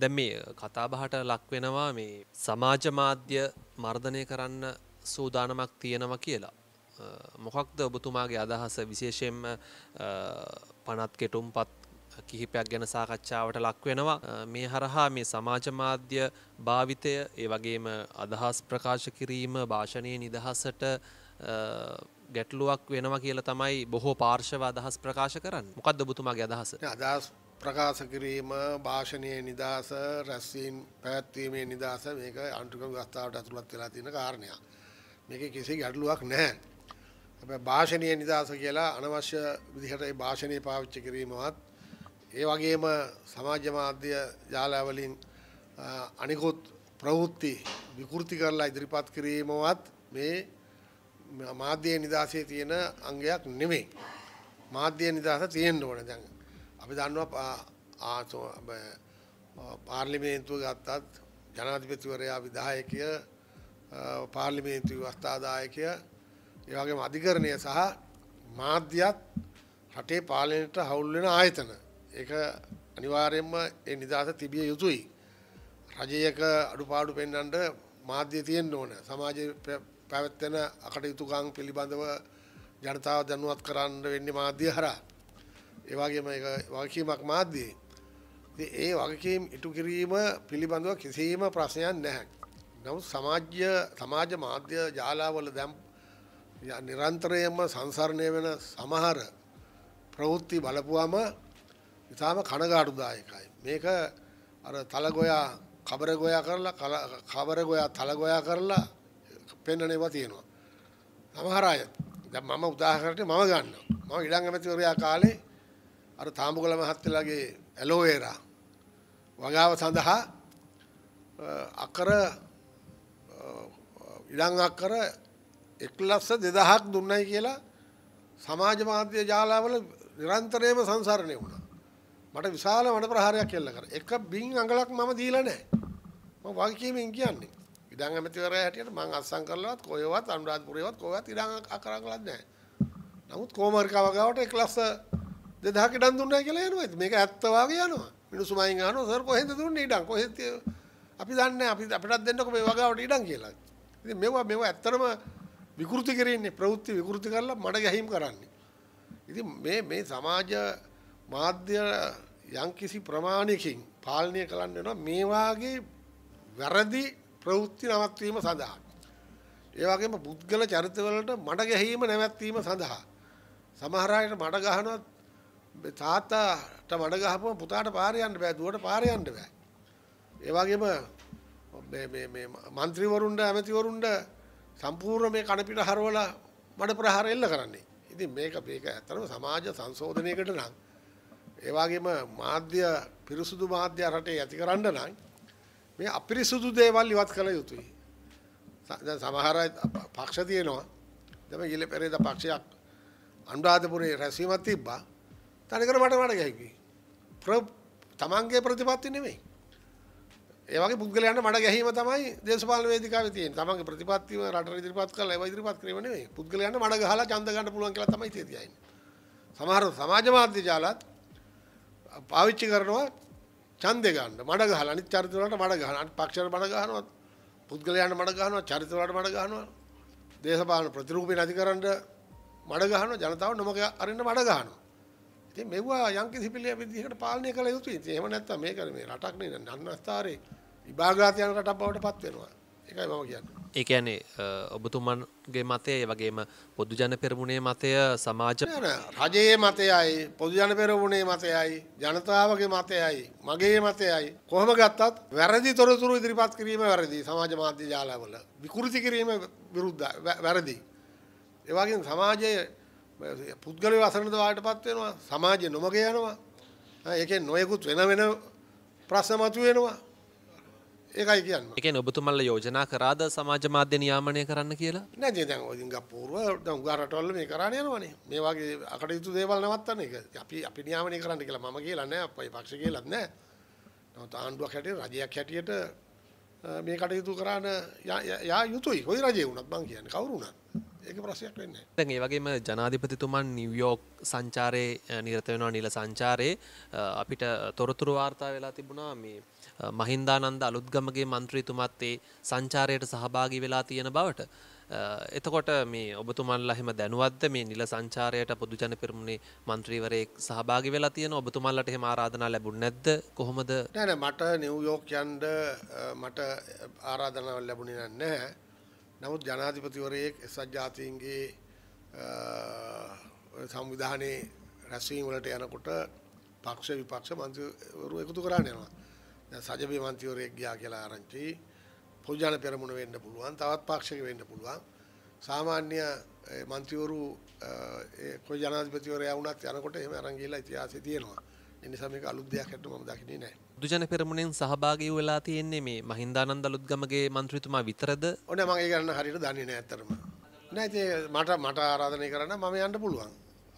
දැන් මේ කතාබහට ලක් වෙනවා මේ සමාජ මාධ්‍ය මර්ධනය කරන්න සූදානමක් තියෙනවා කියලා. මොකක්ද ඔබතුමාගේ අදහස විශේෂයෙන්ම පනත් කෙටුම් පත් කිහිපයක් ගැන සාකච්ඡාවට ලක් වෙනවා මේ හරහා මේ සමාජ මාධ්‍ය භාවිතය ඒ වගේම අදහස් ප්‍රකාශ කිරීම භාෂණය නිදහසට ගැටලුවක් වෙනවා කියලා තමයි බොහෝ පාර්ශව අදහස් ප්‍රකාශ කරන්න මොකක්ද ඔබතුමාගේ අදහස අදහස් ප්‍රකාශ කිරීම භාෂණයේ නිදහස රැස්වීම පැවැත්වීමේ නිදහස මේක අන්ටුකම් ව්‍යවස්ථාවට ඇතුළත් වෙලා තියෙන කාරණයක්. මේකේ කිසි ගැටලුවක් නැහැ. හැබැයි භාෂණයේ නිදහස කියලා අනවශ්‍ය විදිහට ඒ භාෂණය පාවිච්චි කිරීමවත් ඒ වගේම සමාජ මාධ්‍ය ජාලා වලින් අනිකුත් ප්‍රවෘත්ති විකෘති කරලා ඉදිරිපත් කිරීමවත් මේ මාධ්‍ය නිදහසේ තියෙන අංගයක් නෙමෙයි. මාධ්‍ය නිදහස තියෙන්න ඕන දැන්. අපි දන්නවා පාර්ලිමේන්තුව ගත්තත් ජනාධිපතිවරයා විදායකය පාර්ලිමේන්තු වස්ථාදායකය ඒවගේ අධිකරණය සහ මාධ්‍යත් රටේ පාලනයට හවුල්වෙන ආයතන එක අනිවාර්යෙන්ම ඒ නිදහස තිබිය යුතුයි. රජයක අඩුපාඩු පෙන්නන්ට මාධ්‍ය තියෙන් ඕන සමාජ පැවැත්වෙන අකටයුතුකං පිළිබඳව ජනතාව දැනුවත් කරන්න වෙන්න මාධ්‍ය හරා ඒවාගේම වගකීමක් මාධ්‍යයේ ඒ වගකීම් ඉටු කිරීම පිළිබඳව කිසිීම ප්‍රශ්නයන් නැහැ. නමුත් සමාජ්‍ය සමාජ මාධ්‍ය ජාලාවල දැම් නිරන්තරයම සංසරණය වෙන සමහර ප්‍රවෘත්ති බලපුවාම ඉතාම කනගාටුදායකයි. මේක අර තලගොයා කබරගොයා කරලා කවරගොයා තලගොයා කරලා පෙන්නනවා තියෙනවා. සමහර අය දැන් මම උදාහරණයක් මම ගන්නවා. මම ඉඩම් ඇමතිවරයා කාලේ අර තාඹුගල මහත්තයලාගේ ඇලෝවේරා වගාව සඳහා අකර ඉඩං අක්කර එක්ලස්ස දෙදහක් දුන්නයි කියලා සමාජ මාධ්‍ය ජාලාවල නිරන්තරයෙන්ම සංසරණය වුණා. මට විශාල මඩ ප්‍රහාරයක් කෙල්ල කර. එක බින් අඟලක් මම දීලා නැහැ. මම වගකීමෙන් කියන්නේ. ඉඩං ඇමතිවරයා හැටියට මම අත්සන් කරලවත් කොහෙවත් අනුරාධපුරේවත් කොහෙවත් ඉඩං අක්කර අඟලක් නැහැ. නමුත් කොමාරිකාව ගාවට එක්ලස්ස දෙදහක ඉඩම් දුන්නා කියලා යනවා. ඉතින් මේක ඇත්ත වාගේ යනවා. මිනිස්සු මයින් අහනවා සර් කොහෙන්ද දුන්නේ ඉඩම්? කොහෙද අපි දන්නේ අපි අපිටත් දෙන්නකො මේ වගාවට ඉඩම් කියලා. ඉතින් මේවා මේවා ඇත්තටම විකෘති කරන්නේ ප්‍රවෘත්ති විකෘති කරලා මඩ ගැහිම් කරන්නේ. ඉතින් මේ මේ සමාජ මාධ්‍ය යම්කිසි ප්‍රමාණයකින් පාලනය කරන්න වෙනවා මේ වාගේ වැරදි ප්‍රවෘත්ති නවත්වීම සඳහා. ඒ වගේම පුද්ගල චරිතවලට මඩ ගැහිම නැවැත්වීම සඳහා. සමහර අයට මඩ ගහනවා තාත්තාට මඩ ගහපම පුතාට පාරේ යන්න බෑ දුවට පාරේ යන්න බෑ. ඒ වගේම මේ මේ මේ മന്ത്രിවරුන්ට ඇමතිවරුන්ට සම්පූර්ණ මේ කණපිට හරවලා මඩ ප්‍රහාර එල්ල කරන්නේ. ඉතින් මේක මේක ඇත්තටම සමාජ සංශෝධනයකට නම් ඒ වගේම මාධ්‍ය පිරිසුදු මාධ්‍ය රටේ ඇතිකරන්න නම් මේ අපිරිසුදු දේවල් ඉවත් කළ යුතුයි. දැන් සමහර පක්ෂ තියෙනවා. දැන් ඊළඟ පෙරේද පක්ෂයක් අනුරාධපුරේ රැස්වීමක් තිබ්බා. තනිකර මට මට ගැහි තමන්ගේ ප්‍රතිපත්ති නෙමෙයි ඒවගේ පුද්ගලයන්ට මට ගැහීම තමයි දේශපාලන වේදිකාවේ තියෙන්නේ තමන්ගේ ප්‍රතිපත්තිව රට ඉදිරිපත් කරලා ඒව ඉදිරිපත් කිරීම නෙමෙයි පුද්ගලයන්ට මඩ ගහලා ඡන්ද ගන්න පුළුවන් කියලා තමයි තියෙන්නේ සමහර සමාජ මාධ්‍ය ජාලත් පාවිච්චි කරනවා ඡන්දේ ගන්න මඩ ගහලා අනිත් චරිත වලට මඩ ගහනවා අනිත් පක්ෂ වලට මඩ ගහනවා පුද්ගලයන්ට මඩ ගහනවා චරිත වලට මඩ ගහනවා දේශපාලන ප්‍රතිරූපේ නැති කරන්න මඩ ගහනවා ජනතාව නොමග අරින්න මඩ ගහනවා ඉතින් මෙවුවා යම්කිසි පිළිවෙලකට පාලනය කළ යුතුයි. ඉතින් එහෙම නැත්තම් මේක මේ රටක් නේ නන්නස්තරේ විභාගාත යන රටක් බවට පත් වෙනවා. ඒකයි මම කියන්නේ. ඒ කියන්නේ ඔබතුමන්ගේ මතය ඒ වගේම පොදු ජන පෙරමුණේ මතය සමාජ රජයේ මතයයි පොදු ජන පෙරමුණේ මතයයි ජනතාවගේ මතයයි මගේ මතයයි කොහොම ගත්තත් වැරදි තොරතුරු ඉදිරිපත් කිරීම වැරදි සමාජ මාධ්‍ය ජාලවල විකෘති කිරීම විරුද්ධ වැරදි. ඒ වගේම සමාජයේ පුද්ගලය අසරණද වාටපත් වෙනවා සමාජය නොමග යනවා ඒකෙන් නොයෙකුත් වෙන වෙන ප්‍රශ්න මතුවෙනවා ඒකයි කියන්න එක ඔබතුමල්ල යෝජනා කරාද සමාජ මාධ්‍ය නියාමනය කරන්න කියලා නැ දැන් ඉංගපූර්ව ගරටොල්ල මේ කරන්න යනවනේ මේ වගේ අකටයුතු දේවල් නවත්තන්න එක අපි අපි නියාමනය කරන්න කියලා මම කියලන්න අපයි පක්ෂ කියලත් නෑ නොත ආණ්ඩුවක් හැටියට රජයක් හැටියට මේ කටයුතු කරන්න යා යුතුයි කොයි රජය වුණත් බං කියන්නේ කවුරු වුණත් ඒක ප්‍රශ්යක් වෙන්නේ දැන් ඒ වගේම ජනාධිපතිතුමන් නිව්යෝක් සංචාරයේ නිරත වෙනවා නිල සංචාරයේ අපිට තොරතුරු වාර්තා වෙලා තිබුණා මේ මහින්දානන්ද අලුත්ගමගේ മന്ത്രിතුමත් ඒ සංචාරයට සහභාගී වෙලා තියෙන බවට එතකොට මේ ඔබතුමන්ලා එහෙම දැනුවත්ද මේ නිල සංචාරයට පොදුජන පෙරමුණේ මන්ත්‍රීවරයෙක් සහභාගී වෙලා තියෙන ඔබතුමන්ලට එහෙම ආරාධනා ලැබුණ නැද්ද කොහොමද නෑ නෑ මට නිව්යෝක් යන්න මට ආරාධනාවක් ලැබුණේ නැහැ නමුත් ජනාධිපතිවරයෙක් එසත් ජාතීන්ගේ සංවිධානයේ රැස්වීම් වලට යනකොට පක්ෂ විපක්ෂ මන්ත්‍රීවරු එකතු කරන්න යනවා. දැන් සජබේ මන්ත්‍රීවරයෙක් ගියා කියලා ආරංචි පොදුජන පෙරමුණ වෙන්න පුළුවන්, තවත් පාක්ෂික වෙන්න පුළුවන්. සාමාන්‍ය මන්ත්‍රීවරු ඒ කොයි ජනාධිපතිවරයා වුණත් යනකොට එහෙම අරන් ගිහලා ඉතිහාසෙ තියෙනවා. එනිසා මේක අලුත් දෙයක් හැටියට මම දකින්නේ නැහැ. දුජන පෙරමුණෙන් සහභාගී වෙලා තියෙන්නේ මේ මහින්දානන්ද අලුත්ගමගේ මන්ත්‍රීතුමා විතරද? ඔන්න මම ඒ ගැන හරියට දන්නේ නැහැ අතරම. නෑ ඉතින් මට මට ආරාධනය කරන්න මම යන්න පුළුවන්.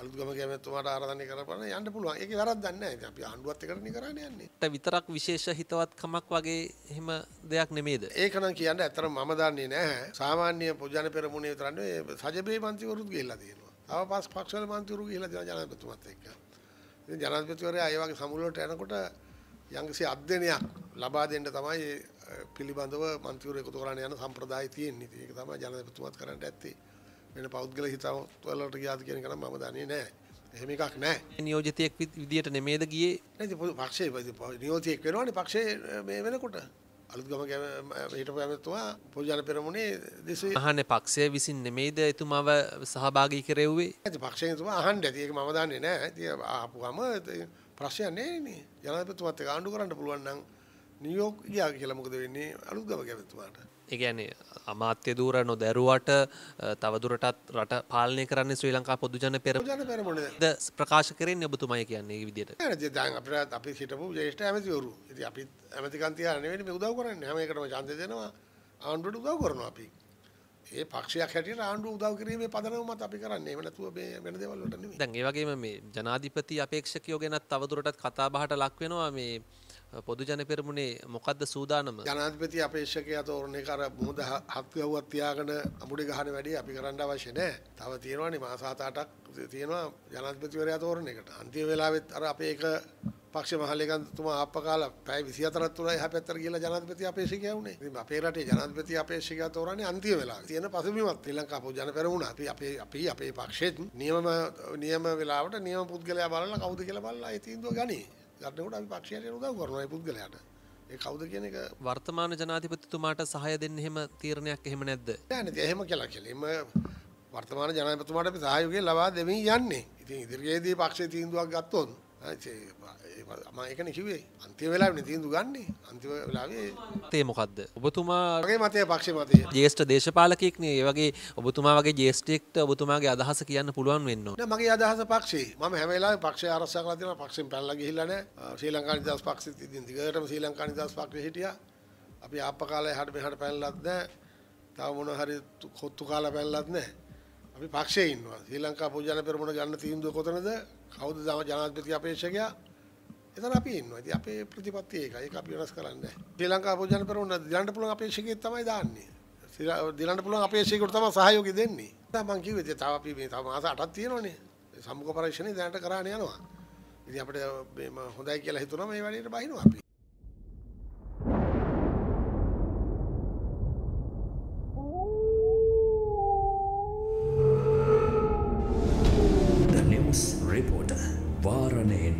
අලුත්ගමගේ ඇමතුමාට ආරාධනය කරපන යන්න පුළුවන්. ඒකේ වැරද්දක් නැහැ. ඉතින් අපි ආණ්ඩුවත් එක්කනේ කරන්නේ යන්නේ. ඒත් විතරක් විශේෂ හිතවත්කමක් වගේ එහෙම දෙයක් නෙමෙයිද? ඒක නම් කියන්න අතරම මම දන්නේ නැහැ. සාමාන්‍ය පොජන පෙරමුණේ විතරනේ සජබේ මන්ත්‍රීවරුත් ගිහිල්ලා තියෙනවා. තව පස් පක්ෂවල මන්ත්‍රීවරු ගිහිල්ලා තියෙනවා ජනාධිපතිතුමත් එක්ක. ඉතින් ජනාධිපතිවරයා ඒ වගේ සමුළුවලට යනකොට යම්කිසි අධ්‍යයනයක් ලබා දෙන්න තමයි මේ පිළිබඳව මන්ත්‍රීවරු එකතු කරන්න යන සම්ප්‍රදාය තියෙන්නේ. ඒක තමයි ජනාධිපතිතුමාත් කරන්න ඇත්තේ. වෙන පෞද්ගල හිතවත් වලට ගියාද කියන එක නම් මම දන්නේ නැහැ. එහෙම එකක් නැහැ. නියෝජිතයෙක් විදියට නෙමෙයිද ගියේ? නේද පක්ෂයේ නියෝජිතයෙක් වෙනවනේ පක්ෂයේ මේ වෙනකොට. අලුත්ගම හිට පැමතුවා පූජන පෙරමුණේ දෙස අහන පක්ෂය විසින් නෙමේද එතුමාව සහභාගී කරෙව්වේ ඇති පක්ෂයතුම අහන්ඩ ඇතික ම දන්නේ නෑ තිය ආපුගම ප්‍රශ්යන්නේ ජනපතුමත් ආණ්ඩු කරන්න පුළුවන්න්න නියෝක් ගයා කියලමකද වෙන්නේ අලුත්ගම ගැතුවාට ඒගැන අමාත්‍ය දූර නොදැරුවට තවදුරටත් රට පාලනය කරන්න ශ්‍රී ලංකා පොදුජන පෙර ද ප්‍රකාශ කරෙන් ඔබතුමයි කියන්නේ විදිට අපට අපි හිටපු ජේෂ්ට ඇමතිවරු අපි ඇමතිකන්තිය අනවට උදව කරන්න හමකටම චන්ද දෙනවා ආණ්ඩුට උදව කරනවා අපි ඒ පක්ෂයක් හැටියට ආණ්ඩු උදව් කිරීමේ පදනමත් අපි කරන්නේ එහෙම නැතුව මේ වෙන දේවල් වලට නෙමෙයි. දැන් ඒ වගේම මේ ජනාධිපති අපේක්ෂකයෝ ගැනත් තවදුරටත් කතා බහට ලක් වෙනවා මේ පොදුජන පෙරමුණේ මොකද්ද සූදානම? ජනාධිපති අපේක්ෂකයා තෝරන්නේ කර මුහුද හත් ගව්වක් තියාගෙන අමුඩි ගහන වැඩි අපි කරන්න අවශ්‍ය නැහැ. තව තියෙනවානේ මාස 7-8ක් තියෙනවා ජනාධිපතිවරයා තෝරන එකට. අන්තිම වෙලාවෙත් අර අපේ එක පක්ෂ මහලේකන්තුමා ආප්ප කාලා පැය 24ක් තුනයි එහා පැත්තට ගිහලා ජනාධිපති අපේක්ෂකයා වුණේ. ඉතින් අපේ රටේ ජනාධිපති අපේක්ෂකයා තෝරන්නේ අන්තිම වෙලාවේ. තියෙන පසුබිමත් ශ්‍රී ලංකා පොදුජන පෙරමුණ අපි අපේ අපි අපේ පක්ෂෙත් නියම නියම වෙලාවට නියම පුද්ගලයා බලලා කවුද කියලා බලලා ඒ තීන්දුව ගනී. ගන්නකොට අපි පක්ෂයට උදව් කරනවා ඒ පුද්ගලයාට. ඒ කවුද කියන එක වර්තමාන ජනාධිපතිතුමාට සහාය දෙන්න එහෙම තීරණයක් එහෙම නැද්ද? නෑ නේද එහෙම කියලා කියලා. එම වර්තමාන ජනාධිපතිතුමාට අපි සහයෝගය ලබා දෙමින් යන්නේ. ඉතින් ඉදිරියේදී පක්ෂයේ තීන්දුවක් ගත්තොත් මම ඒකනේ කිව්වේ අන්තිම වෙලාවනේ තීන්දුව ගන්නෙ අන්තිම වෙලාවේ තේ මොකද්ද ඔබතුමාගේ මතය පක්ෂේ මතය ජ්‍යෙෂ්ඨ දේශපාලකයෙක්නේ ඒ වගේ ඔබතුමා වගේ ජ්‍යෙෂ්ඨයෙක්ට ඔබතුමාගේ අදහස කියන්න පුළුවන් වෙන්න ඕනේ මගේ අදහස පක්ෂේ මම හැම වෙලාවෙම පක්ෂය ආරක්ෂා කරලා තියෙනවා පක්ෂෙන් පැනලා ගිහිල්ලා නැහැ ශ්‍රී ලංකා නිදහස් පක්ෂෙත් ඉතින් දිගටම ශ්‍රී ලංකා නිදහස් පක්ෂේ හිටියා අපි ආප්ප කාලේ හැඩ මෙහාට පැනලත් නැහැ තව මොන හරි කොත්තු කාලා පැනලත් නැහැ අපි පක්ෂේ ඉන්නවා ශ්‍රී ලංකා පූජාන පෙරමුණ ගන්න තීන්දුව කොතනද කවුද ජනාධිපති අපේක්ෂකයා? එතන අපි ඉන්නවා. ඉතින් අපේ ප්‍රතිපත්තිය ඒකයි. ඒක අපි වෙනස් කරන්නේ නැහැ. ශ්‍රී ලංකා පොජන පෙරමුණ දිලන්ට පුළුවන් අපේක්ෂකයෙක් තමයි දාන්නේ. දිලන්ට පුළුවන් අපේක්ෂකයෙකුට තමයි සහයෝගය දෙන්නේ. දැන් මම කිව්වේ තව අපි මේ තව මාස 8ක් තියෙනවනේ. සම්මුඛ පරීක්ෂණේ දැනට කරාන යනවා. ඉතින් අපිට මේ හොඳයි කියලා හිතුණා මේ වැඩේට බහිනවා අපි.